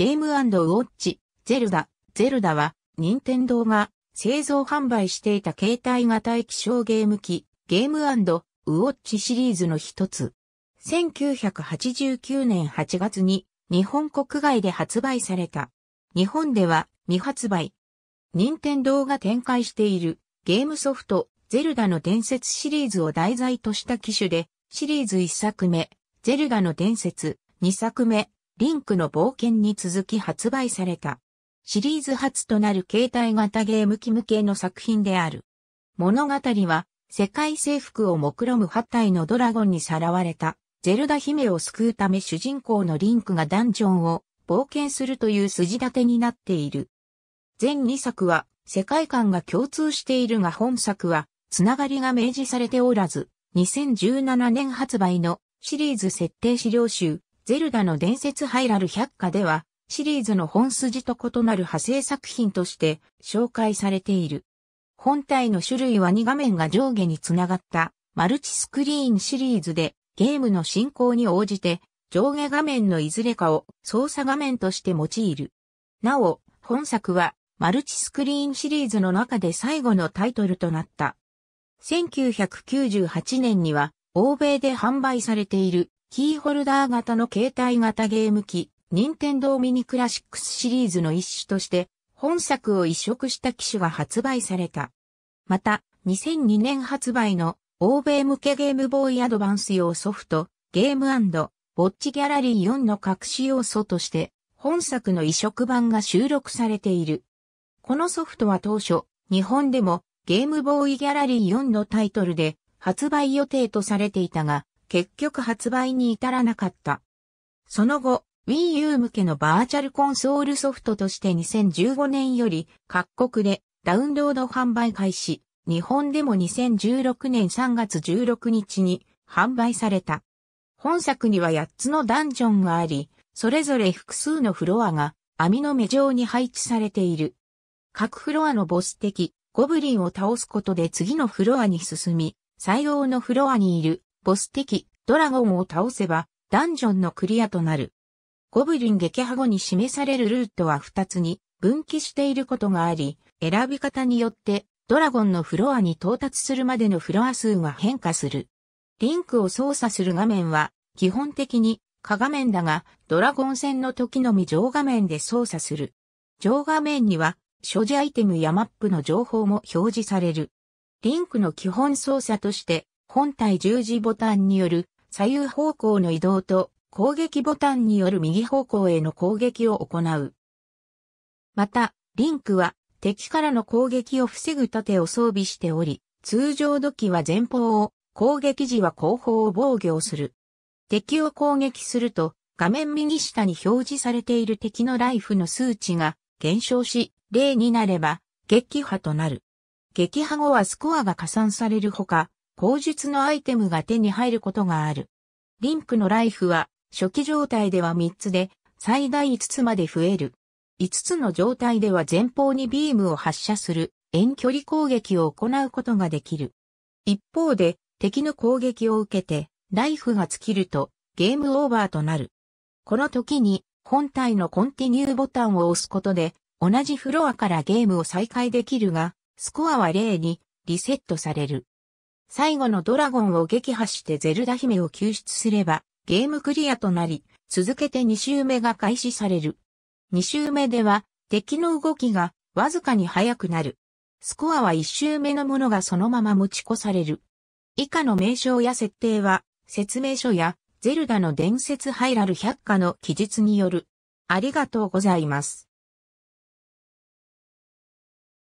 ゲームウォッチ、ゼルダ。ゼルダは、任天堂が製造販売していた携帯型液晶ゲーム機、ゲームウォッチシリーズの一つ。1989年8月に日本国外で発売された。日本では未発売。任天堂が展開しているゲームソフト、ゼルダの伝説シリーズを題材とした機種で、シリーズ1作目、ゼルダの伝説、2作目、リンクの冒険に続き発売された。シリーズ初となる携帯型ゲーム機向けの作品である。物語は、世界征服を目論む8体のドラゴンにさらわれた、ゼルダ姫を救うため主人公のリンクがダンジョンを冒険するという筋立てになっている。全2作は世界観が共通しているが本作はつながりが明示されておらず、2017年発売のシリーズ設定資料集ゼルダの伝説ハイラル百科では、シリーズの本筋と異なる派生作品として紹介されている。本体の種類は2画面が上下につながったマルチスクリーンシリーズでゲームの進行に応じて上下画面のいずれかを操作画面として用いる。なお、本作はマルチスクリーンシリーズの中で最後のタイトルとなった。1998年には欧米で販売されているキーホルダー型の携帯型ゲーム機、任天堂ミニクラシックスシリーズの一種として、本作を移植した機種が発売された。また、2002年発売の欧米向けゲームボーイアドバンス用ソフト、ゲームウォッチギャラリー4の隠し要素として、本作の移植版が収録されている。このソフトは当初、日本でもゲームボーイギャラリー4のタイトルで発売予定とされていたが、結局発売に至らなかった。その後、Wii U 向けのバーチャルコンソールソフトとして2015年より各国でダウンロード販売開始、日本でも2016年3月16日に販売された。本作には8つのダンジョンがあり、それぞれ複数のフロアが網の目状に配置されている。各フロアのボス敵、ゴブリンを倒すことで次のフロアに進み、最大のフロアにいるボス敵、ドラゴンを倒せば、ダンジョンのクリアとなる。ゴブリン撃破後に示されるルートは2つに分岐していることがあり、選び方によってドラゴンのフロアに到達するまでのフロア数が変化する。リンクを操作する画面は基本的に下画面だが、ドラゴン戦の時のみ上画面で操作する。上画面には所持アイテムやマップの情報も表示される。リンクの基本操作として本体十字ボタンによる左右方向の移動と攻撃ボタンによる右方向への攻撃を行う。また、リンクは敵からの攻撃を防ぐ盾を装備しており、通常時は前方を、攻撃時は後方を防御する。敵を攻撃すると、画面右下に表示されている敵のライフの数値が減少し、0になれば撃破となる。撃破後はスコアが加算されるほか、口述のアイテムが手に入ることがある。リンクのライフは、初期状態では3つで、最大5つまで増える。5つの状態では前方にビームを発射する遠距離攻撃を行うことができる。一方で、敵の攻撃を受けて、ライフが尽きると、ゲームオーバーとなる。この時に、本体のコンティニューボタンを押すことで、同じフロアからゲームを再開できるが、スコアは0にリセットされる。最後のドラゴンを撃破してゼルダ姫を救出すれば、ゲームクリアとなり、続けて2周目が開始される。2周目では、敵の動きが、わずかに速くなる。スコアは1周目のものがそのまま持ち越される。以下の名称や設定は、説明書や、ゼルダの伝説ハイラル百科の記述による。ありがとうございます。